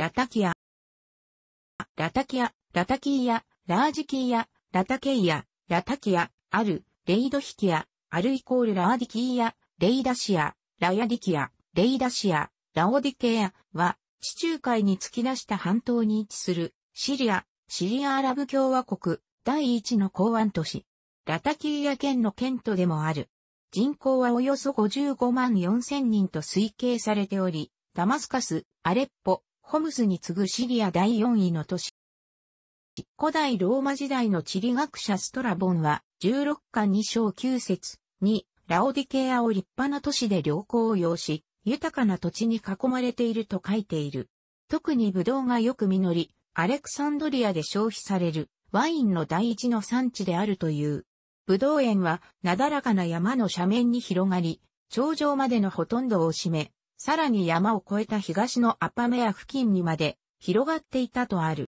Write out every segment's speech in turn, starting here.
ラタキア。ラタキア、ラタキーア、ラージキーア、ラタケイヤ、ラタキア、ある、レイドヒキア、アルイコールラーディキーア、レイダシア、ラヤディキア、レイダシア、ラオディケアは、地中海に突き出した半島に位置する、シリア、シリアアラブ共和国、第一の港湾都市。ラタキーヤ県の県都でもある。人口はおよそ55万4千人と推計されており、ダマスカス、アレッポ、ホムスに次ぐシリア第4位の都市。古代ローマ時代の地理学者ストラボンは、16巻2章9節に、ラオディケアを立派な都市で良好を要し、豊かな土地に囲まれていると書いている。特にブドウがよく実り、アレクサンドリアで消費されるワインの第一の産地であるという。ブドウ園はなだらかな山の斜面に広がり、頂上までのほとんどを占め、さらに山を越えた東のアパメア付近にまで広がっていたとある。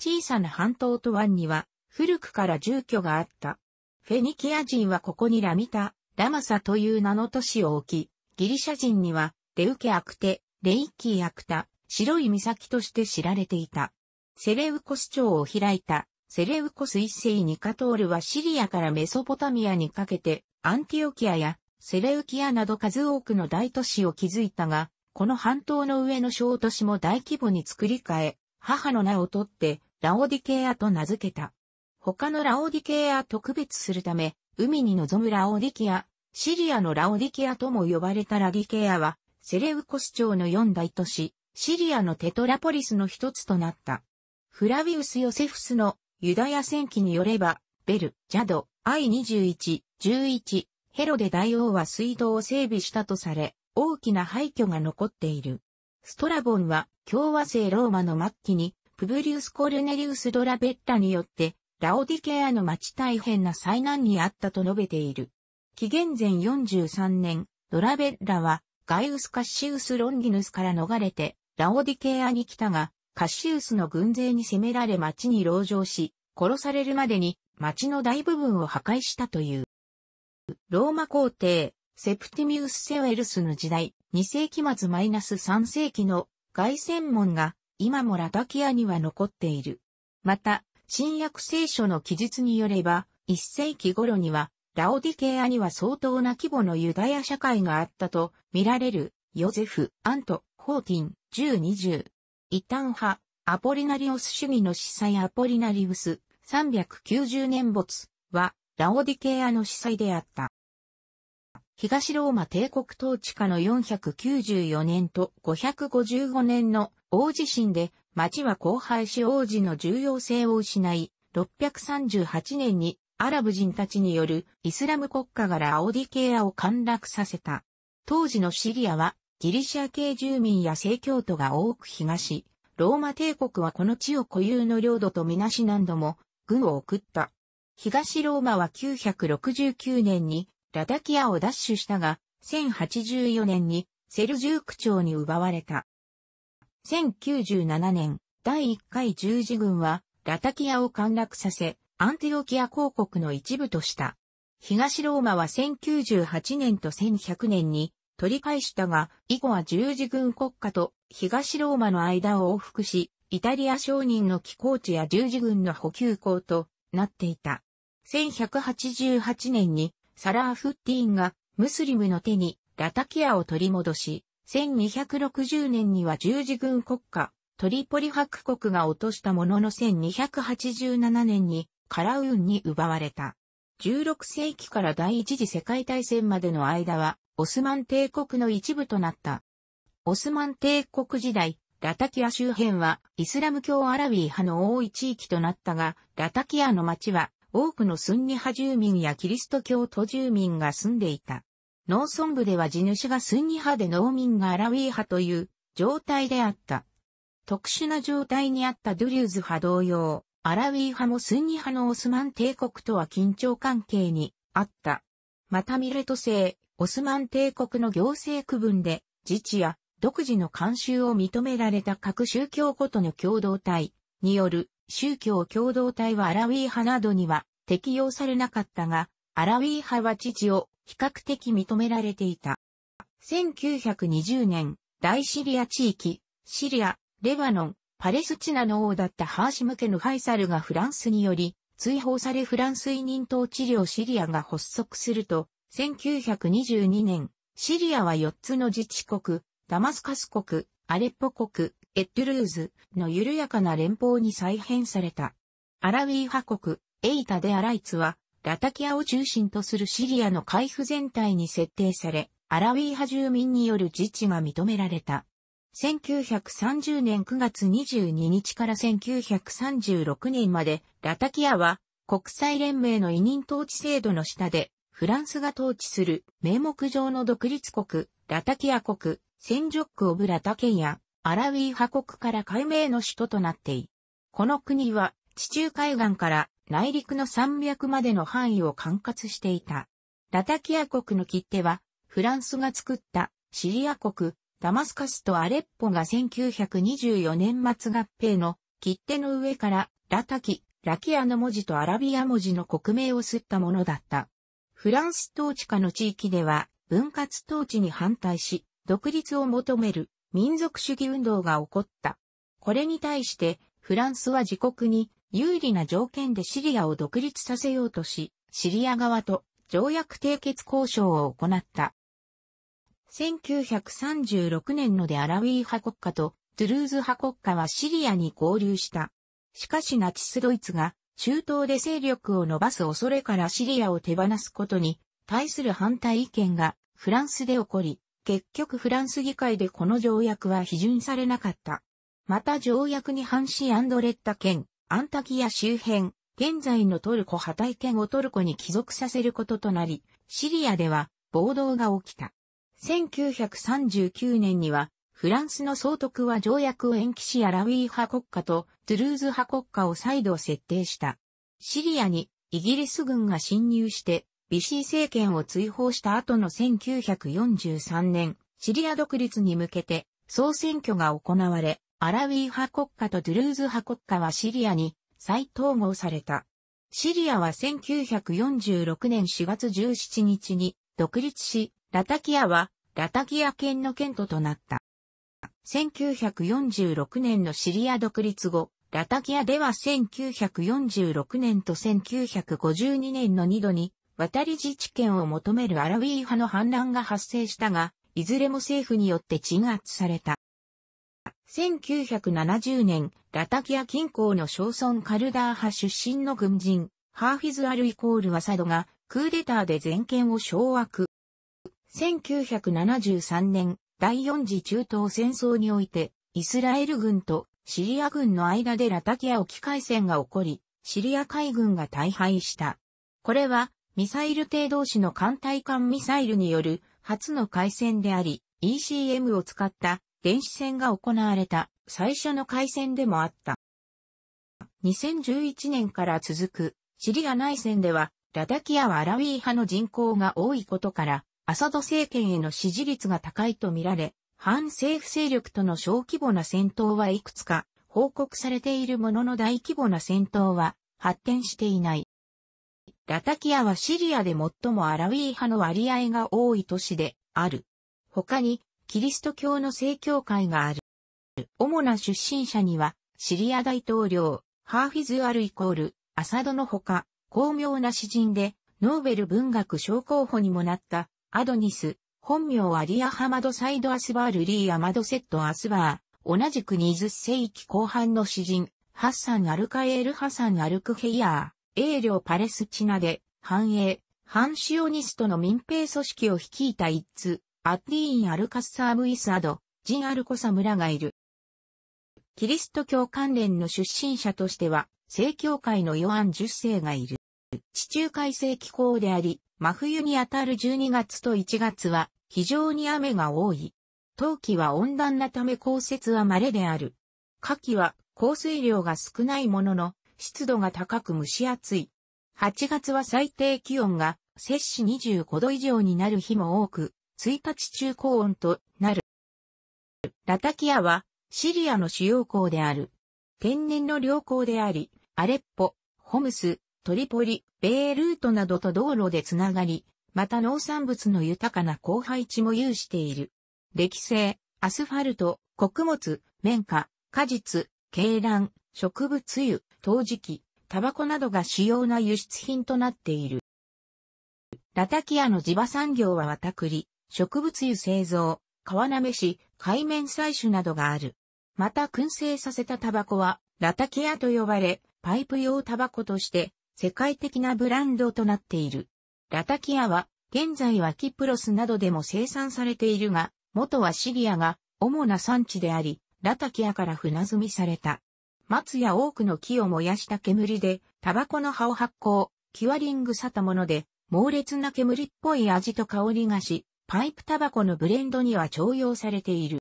小さな半島と湾には古くから住居があった。フェニキア人はここにラミタ、ラマサという名の都市を置き、ギリシャ人にはレウケアクテ、レイッキーアクタ、白い岬として知られていた。セレウコス町を開いたセレウコス一世ニカトールはシリアからメソポタミアにかけてアンティオキアやセレウキアなど数多くの大都市を築いたが、この半島の上の小都市も大規模に作り変え、母の名を取って、ラオディケアと名付けた。他のラオディケアと区別するため、海に臨むラオディケア、シリアのラオディケアとも呼ばれたラディケアは、セレウコス町の四大都市、シリアのテトラポリスの一つとなった。フラビウス・ヨセフスのユダヤ戦記によれば、ベル、ジャド、I21、11、ヘロデ大王は水道を整備したとされ、大きな廃墟が残っている。ストラボンは共和制ローマの末期にプブリウス・コルネリウス・ドラベッタによってラオディケアの町大変な災難にあったと述べている。紀元前43年、ドラベッラはガイウス・カッシウス・ロンギヌスから逃れてラオディケアに来たが、カッシウスの軍勢に攻められ町に籠城し、殺されるまでに町の大部分を破壊したという。ローマ皇帝、セプティミウス・セウェルスの時代、2世紀末マイナス -3 世紀の凱旋門が今もラタキアには残っている。また、新約聖書の記述によれば、1世紀頃にはラオディケアには相当な規模のユダヤ社会があったと見られるヨゼフ、アント、ホーティン、1020。異端派、アポリナリオス主義の司祭アポリナリウス、390年没は、ラオディケアの司祭であった。東ローマ帝国統治下の494年と555年の大地震で町は荒廃し王子の重要性を失い、638年にアラブ人たちによるイスラム国家がラオディケアを陥落させた。当時のシリアはギリシア系住民や正教徒が多く東、ローマ帝国はこの地を固有の領土とみなし何度も軍を送った。東ローマは969年にラダキアを奪取したが、1084年にセルジューク朝に奪われた。1097年、第1回十字軍はラタキアを陥落させ、アンティオキア公国の一部とした。東ローマは1098年と1100年に取り返したが、以後は十字軍国家と東ローマの間を往復し、イタリア商人の寄港地や十字軍の補給港となっていた。1188年にサラー・フッティーンがムスリムの手にラタキアを取り戻し、1260年には十字軍国家、トリポリ伯国が落としたものの1287年にカラウーンに奪われた。16世紀から第一次世界大戦までの間は、オスマン帝国の一部となった。オスマン帝国時代、ラタキア周辺はイスラム教アラビー派の多い地域となったが、ラタキアの町は多くのスンニ派住民やキリスト教徒住民が住んでいた。農村部では地主がスンニ派で農民がアラウィー派という状態であった。特殊な状態にあったドゥリューズ派同様、アラウィー派もスンニ派のオスマン帝国とは緊張関係にあった。またミレト制、オスマン帝国の行政区分で、自治や独自の慣習を認められた各宗教ごとの共同体による宗教共同体はアラウィー派などには適用されなかったが、アラウィー派は父を比較的認められていた。1920年、大シリア地域、シリア、レバノン、パレスチナの王だったハーシム家のハイサルがフランスにより、追放されフランス委任統治領シリアが発足すると、1922年、シリアは4つの自治国、ダマスカス国、アレッポ国、エットゥルーズの緩やかな連邦に再編された。アラウィー派国、エイタデアライツは、ラタキアを中心とするシリアの海部全体に設定され、アラウィー派住民による自治が認められた。1930年9月22日から1936年まで、ラタキアは国際連盟の委任統治制度の下で、フランスが統治する名目上の独立国、ラタキア国、戦ジョック・オブ・ラタケイア、アラウィー派国から海名の首都となってい。この国は地中海岸から内陸の山脈までの範囲を管轄していた。ラタキア国の切手はフランスが作ったシリア国、ダマスカスとアレッポが1924年末合併の切手の上からラタキ、ラキアの文字とアラビア文字の国名を吸ったものだった。フランス統治下の地域では分割統治に反対し、独立を求める民族主義運動が起こった。これに対してフランスは自国に有利な条件でシリアを独立させようとし、シリア側と条約締結交渉を行った。1936年のでアラウィー派国家とトゥルーズ派国家はシリアに合流した。しかしナチスドイツが中東で勢力を伸ばす恐れからシリアを手放すことに対する反対意見がフランスで起こり、結局フランス議会でこの条約は批准されなかった。また条約に反しアンドレッタ県、アンタキア周辺、現在のトルコタイ県をトルコに帰属させることとなり、シリアでは暴動が起きた。1939年には、フランスの総督は条約を延期しアラウィー派国家とトゥルーズ派国家を再度設定した。シリアにイギリス軍が侵入してビシー政権を追放した後の1943年、シリア独立に向けて総選挙が行われ、アラウィー派国家とドゥルーズ派国家はシリアに再統合された。シリアは1946年4月17日に独立し、ラタキアはラタキア県の県都となった。1946年のシリア独立後、ラタキアでは1946年と1952年の2度に渡り自治権を求めるアラウィー派の反乱が発生したが、いずれも政府によって鎮圧された。1970年、ラタキア近郊の小村カルダー派出身の軍人、ハーフィズ・アル・イコール・ワサドが、クーデターで全権を掌握。1973年、第四次中東戦争において、イスラエル軍とシリア軍の間でラタキア沖海戦が起こり、シリア海軍が大敗した。これはミサイル艇同士の艦隊艦ミサイルによる初の海戦であり、ECM を使った電子戦が行われた最初の海戦でもあった。2011年から続くシリア内戦では、ラダキアはアラウィー派の人口が多いことから、アサド政権への支持率が高いとみられ、反政府勢力との小規模な戦闘はいくつか報告されているものの大規模な戦闘は発展していない。ラタキアはシリアで最もアラウィー派の割合が多い都市である。他に、キリスト教の正教会がある。主な出身者には、シリア大統領、ハーフィズ・アルイコール、アサドのほか、巧妙な詩人で、ノーベル文学賞候補にもなった、アドニス、本名アリアハマドサイド・アスバール・リー・アマドセット・アスバー、同じく20世紀後半の詩人、ハッサン・アルカエール・ハサン・アルクヘイヤー、英領パレスチナで、繁栄、反シオニストの民兵組織を率いた一通、アッティーン・アルカッサーブ・イスアド、ジン・アルコサ村がいる。キリスト教関連の出身者としては、正教会のヨアン十世がいる。地中海性気候であり、真冬にあたる12月と1月は非常に雨が多い。冬季は温暖なため降雪は稀である。夏季は降水量が少ないものの、湿度が高く蒸し暑い。8月は最低気温が摂氏25度以上になる日も多く、1日中高温となる。ラタキアはシリアの主要港である。天然の良港であり、アレッポ、ホムス、トリポリ、ベールートなどと道路でつながり、また農産物の豊かな荒廃地も有している。歴製、アスファルト、穀物、綿花、果実、鶏卵、植物油、陶磁器、タバコなどが主要な輸出品となっている。ラタキアの地場産業は綿栗、植物油製造、川なめし、海面採取などがある。また燻製させたタバコは、ラタキアと呼ばれ、パイプ用タバコとして、世界的なブランドとなっている。ラタキアは、現在はキプロスなどでも生産されているが、元はシリアが主な産地であり、ラタキアから船積みされた。松や多くの木を燃やした煙で、タバコの葉を発酵、キュアリングさたもので、猛烈な煙っぽい味と香りがし、パイプタバコのブレンドには重用されている。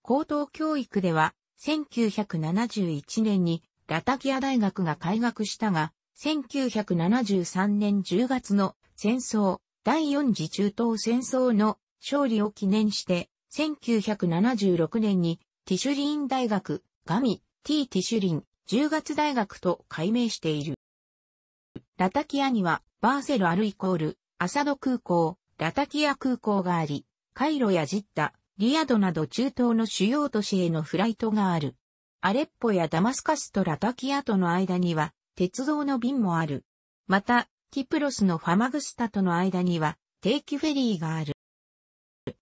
高等教育では、1971年にラタキア大学が開学したが、1973年10月の戦争、第4次中東戦争の勝利を記念して、1976年にティシュリーン大学、ガミ、T ティシュリン、10月大学と改名している。ラタキアには、バーセルアルイコール、アサド空港、ラタキア空港があり、カイロやジッタ、リアドなど中東の主要都市へのフライトがある。アレッポやダマスカスとラタキアとの間には、鉄道の便もある。また、キプロスのファマグスタとの間には、定期フェリーがある。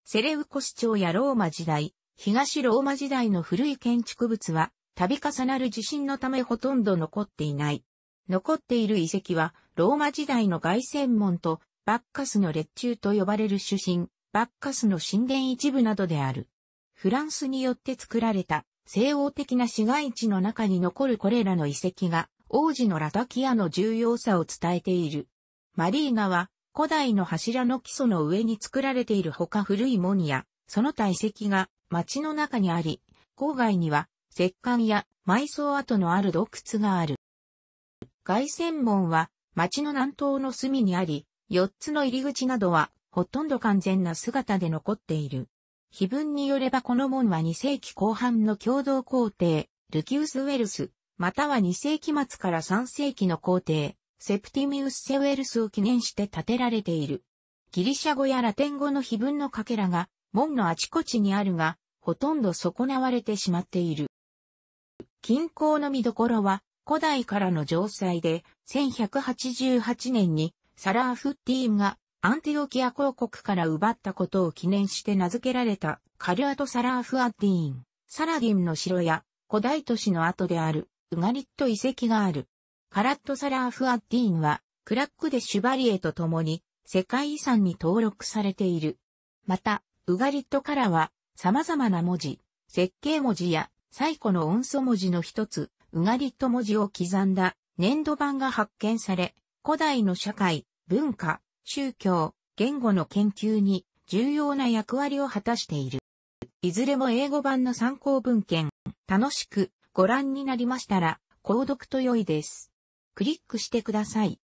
セレウコス町やローマ時代、東ローマ時代の古い建築物は、度重なる地震のためほとんど残っていない。残っている遺跡は、ローマ時代の外戦門と、バッカスの列柱と呼ばれる主神、バッカスの神殿一部などである。フランスによって作られた、西欧的な市街地の中に残るこれらの遺跡が、王子のラタキアの重要さを伝えている。マリーナは、古代の柱の基礎の上に作られているほか古い門や、その他遺跡が街の中にあり、郊外には石管や埋葬跡のある洞窟がある。外線門は町の南東の隅にあり、4つの入り口などはほとんど完全な姿で残っている。碑文によればこの門は2世紀後半の共同皇帝、ルキウス・ウェルス、または2世紀末から3世紀の皇帝、セプティミウス・セウェルスを記念して建てられている。ギリシャ語やラテン語の碑文の欠片が門のあちこちにあるが、ほとんど損なわれてしまっている。近郊の見どころは、古代からの城塞で、1188年にサラーフッティーンがアンティオキア公国から奪ったことを記念して名付けられたカルアト・サラーフアッィーン、サラディンの城や古代都市の跡であるウガリット遺跡がある。カラット・サラーフアッィーンはクラック・デ・シュバリエと共に世界遺産に登録されている。また、ウガリットからは様々な文字、設計文字や最古の音素文字の一つ、うがりと文字を刻んだ粘土板が発見され、古代の社会、文化、宗教、言語の研究に重要な役割を果たしている。いずれも英語版の参考文献、楽しくご覧になりましたら、購読と良いです。クリックしてください。